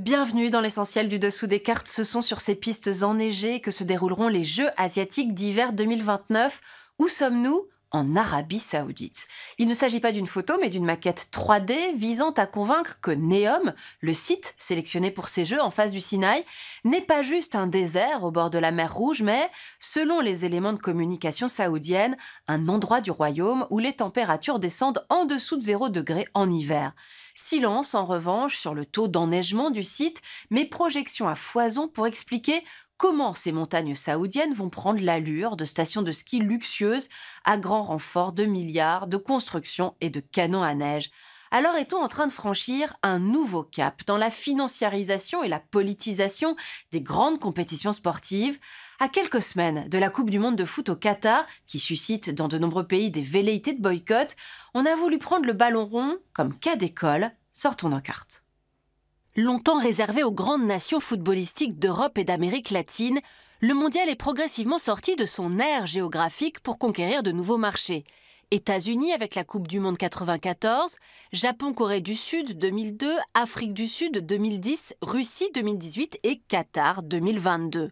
Bienvenue dans l'essentiel du dessous des cartes. Ce sont sur ces pistes enneigées que se dérouleront les Jeux asiatiques d'hiver 2029. Où sommes-nous en Arabie saoudite. Il ne s'agit pas d'une photo, mais d'une maquette 3D visant à convaincre que Neom, le site sélectionné pour ces jeux en face du Sinaï, n'est pas juste un désert au bord de la mer Rouge, mais, selon les éléments de communication saoudienne, un endroit du royaume où les températures descendent en dessous de 0 degré en hiver. Silence en revanche sur le taux d'enneigement du site, mais projection à foison pour expliquer comment ces montagnes saoudiennes vont prendre l'allure de stations de ski luxueuses à grand renfort de milliards, de constructions et de canons à neige. Alors est-on en train de franchir un nouveau cap dans la financiarisation et la politisation des grandes compétitions sportives À quelques semaines de la Coupe du Monde de foot au Qatar, qui suscite dans de nombreux pays des velléités de boycott, on a voulu prendre le ballon rond comme cas d'école. Sortons nos cartes. Longtemps réservé aux grandes nations footballistiques d'Europe et d'Amérique latine, le mondial est progressivement sorti de son aire géographique pour conquérir de nouveaux marchés. États-Unis avec la Coupe du Monde 94, Japon-Corée du Sud 2002, Afrique du Sud 2010, Russie 2018 et Qatar 2022.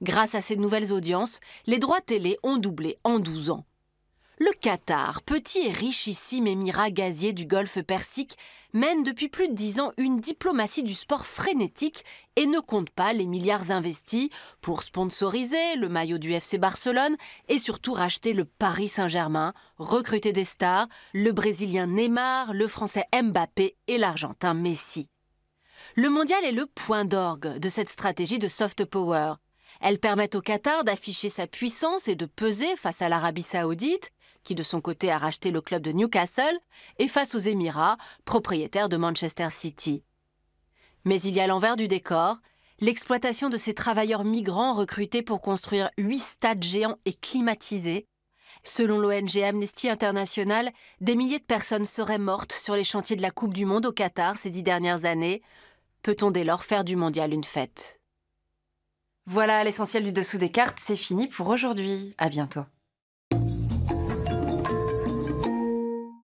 Grâce à ces nouvelles audiences, les droits télé ont doublé en 12 ans. Le Qatar, petit et richissime émirat gazier du golfe Persique, mène depuis plus de dix ans une diplomatie du sport frénétique et ne compte pas les milliards investis pour sponsoriser le maillot du FC Barcelone et surtout racheter le Paris Saint-Germain, recruter des stars, le Brésilien Neymar, le Français Mbappé et l'Argentin Messi. Le mondial est le point d'orgue de cette stratégie de soft power. Elle permet au Qatar d'afficher sa puissance et de peser face à l'Arabie saoudite, qui de son côté a racheté le club de Newcastle, et face aux Émirats, propriétaires de Manchester City. Mais il y a l'envers du décor, l'exploitation de ces travailleurs migrants recrutés pour construire huit stades géants et climatisés. Selon l'ONG Amnesty International, des milliers de personnes seraient mortes sur les chantiers de la Coupe du Monde au Qatar ces dix dernières années. Peut-on dès lors faire du mondial une fête Voilà l'essentiel du dessous des cartes, c'est fini pour aujourd'hui. À bientôt.